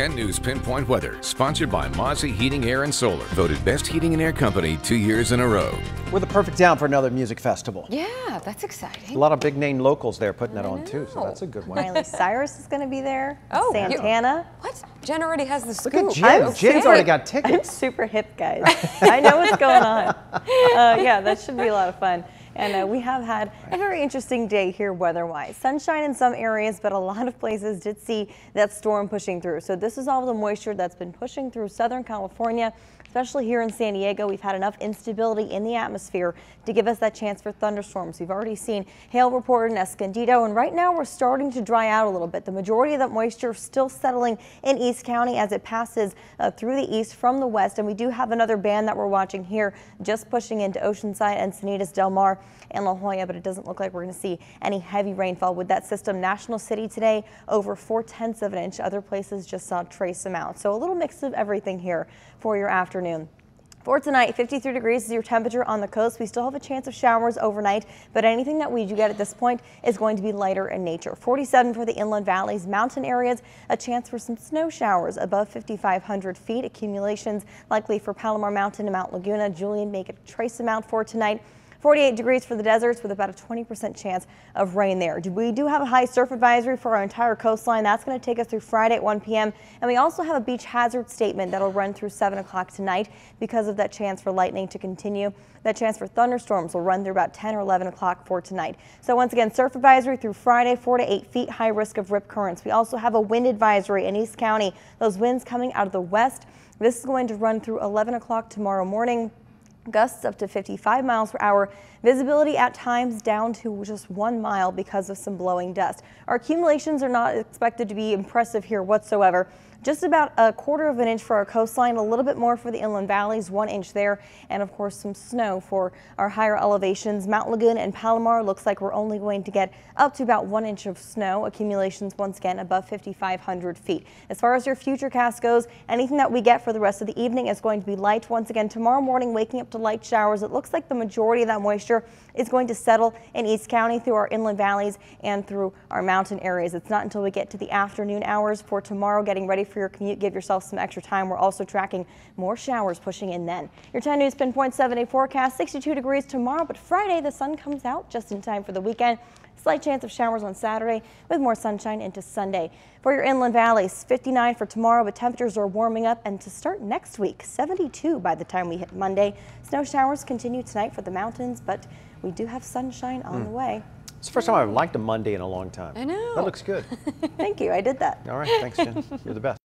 10 News Pinpoint Weather, sponsored by Mozzie Heating, Air, and Solar, voted Best Heating and Air Company two years in a row. We're the perfect town for another music festival. Yeah, that's exciting. A lot of big name locals there putting that it on too, so that's a good one. Miley Cyrus is going to be there. Oh, Santana. You, what? Jen already has the scoop. Look at Jen. I'm Jen's already got tickets. I'm super hip, guys. I know what's going on. Uh, yeah, that should be a lot of fun. And uh, we have had a very interesting day here weather-wise. Sunshine in some areas, but a lot of places did see that storm pushing through. So this is all the moisture that's been pushing through Southern California especially here in San Diego. We've had enough instability in the atmosphere to give us that chance for thunderstorms. We've already seen hail reported in Escondido, and right now we're starting to dry out a little bit. The majority of that moisture still settling in East County as it passes uh, through the east from the west, and we do have another band that we're watching here just pushing into Oceanside, Encinitas, Del Mar, and La Jolla, but it doesn't look like we're going to see any heavy rainfall with that system. National City today, over four tenths of an inch. Other places just saw trace amounts. So a little mix of everything here for your afternoon afternoon. For tonight, 53 degrees is your temperature on the coast. We still have a chance of showers overnight, but anything that we do get at this point is going to be lighter in nature. 47 for the inland valleys, mountain areas, a chance for some snow showers above 5,500 feet. Accumulations likely for Palomar Mountain and Mount Laguna. Julian make a trace amount for tonight. 48 degrees for the deserts with about a 20% chance of rain there. We do have a high surf advisory for our entire coastline. That's going to take us through Friday at 1 p.m. And we also have a beach hazard statement that'll run through 7 o'clock tonight because of that chance for lightning to continue. That chance for thunderstorms will run through about 10 or 11 o'clock for tonight. So once again, surf advisory through Friday, 4 to 8 feet high risk of rip currents. We also have a wind advisory in East County. Those winds coming out of the west. This is going to run through 11 o'clock tomorrow morning gusts up to 55 miles per hour, visibility at times down to just one mile because of some blowing dust. Our accumulations are not expected to be impressive here whatsoever just about a quarter of an inch for our coastline, a little bit more for the inland valleys, one inch there, and of course some snow for our higher elevations. Mount Lagoon and Palomar looks like we're only going to get up to about one inch of snow accumulations once again above 5,500 feet. As far as your future cast goes, anything that we get for the rest of the evening is going to be light. Once again, tomorrow morning, waking up to light showers. It looks like the majority of that moisture is going to settle in East County through our inland valleys and through our mountain areas. It's not until we get to the afternoon hours for tomorrow getting ready for for your commute. Give yourself some extra time. We're also tracking more showers pushing in then. Your 10 News Pinpoint 7-day forecast, 62 degrees tomorrow, but Friday the sun comes out just in time for the weekend. Slight chance of showers on Saturday with more sunshine into Sunday. For your inland valleys, 59 for tomorrow, but temperatures are warming up and to start next week, 72 by the time we hit Monday. Snow showers continue tonight for the mountains, but we do have sunshine on mm. the way. It's the first time I've liked a Monday in a long time. I know. That looks good. Thank you. I did that. All right. Thanks, Jen. You're the best.